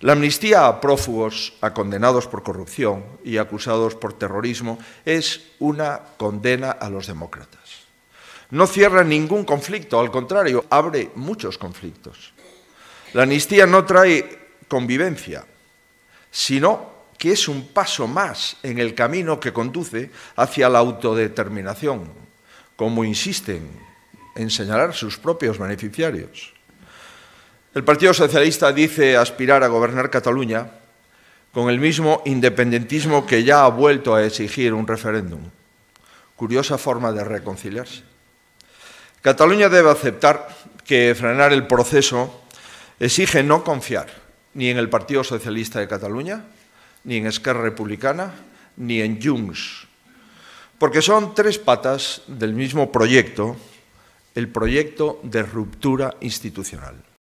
La amnistía a prófugos, a condenados por corrupción y acusados por terrorismo es una condena a los demócratas. No cierra ningún conflicto, al contrario, abre muchos conflictos. La amnistía no trae convivencia, sino que es un paso más en el camino que conduce hacia la autodeterminación, como insisten en señalar sus propios beneficiarios. El Partido Socialista dice aspirar a gobernar Cataluña con el mismo independentismo que ya ha vuelto a exigir un referéndum. Curiosa forma de reconciliarse. Cataluña debe aceptar que frenar el proceso exige no confiar ni en el Partido Socialista de Cataluña, ni en Esquerra Republicana, ni en Junts, porque son tres patas del mismo proyecto, el proyecto de ruptura institucional.